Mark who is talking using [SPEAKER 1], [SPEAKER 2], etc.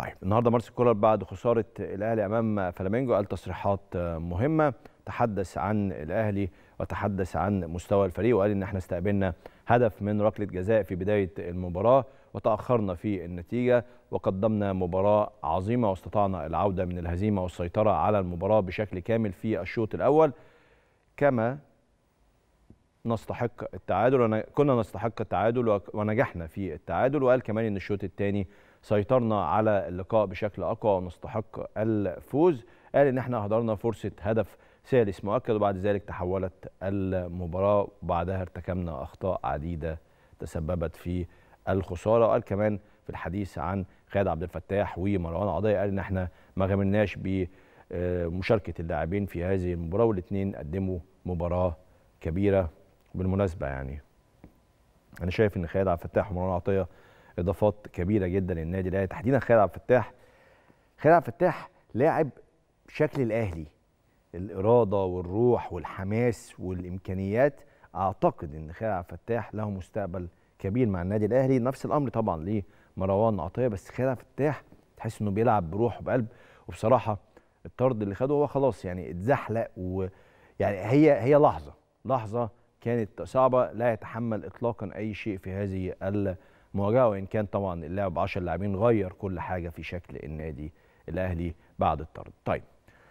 [SPEAKER 1] طيب النهارده مارسيل كولر بعد خساره الاهلي امام فلامينجو قال تصريحات آه، مهمه تحدث عن الاهلي وتحدث عن مستوى الفريق وقال ان احنا استقبلنا هدف من ركله جزاء في بدايه المباراه وتاخرنا في النتيجه وقدمنا مباراه عظيمه واستطعنا العوده من الهزيمه والسيطره على المباراه بشكل كامل في الشوط الاول كما نستحق التعادل كنا نستحق التعادل ونجحنا في التعادل وقال كمان ان الشوط الثاني سيطرنا على اللقاء بشكل اقوى ونستحق الفوز قال ان احنا هدرنا فرصه هدف ثالث مؤكد وبعد ذلك تحولت المباراه وبعدها ارتكبنا اخطاء عديده تسببت في الخساره قال كمان في الحديث عن خالد عبد الفتاح ومروان عطيه قال ان احنا ما غامرناش بمشاركه اللاعبين في هذه المباراه والاثنين قدموا مباراه كبيره بالمناسبه يعني انا شايف ان خالد عبد الفتاح ومروان عطيه اضافات كبيره جدا للنادي الاهلي تحديدا خالد عبد الفتاح خالد عبد الفتاح لاعب شكل الاهلي الاراده والروح والحماس والامكانيات اعتقد ان خالد عبد الفتاح له مستقبل كبير مع النادي الاهلي نفس الامر طبعا لمروان عطيه بس خالد عبد الفتاح تحس انه بيلعب بروح وبقلب وبصراحه الطرد اللي خده هو خلاص يعني اتزحلق ويعني هي هي لحظه لحظه كانت صعبه لا يتحمل اطلاقا اي شيء في هذه ال مواجهه وان كان طبعا اللعب 10 لاعبين غير كل حاجه في شكل النادي الاهلي بعد الطرد. طيب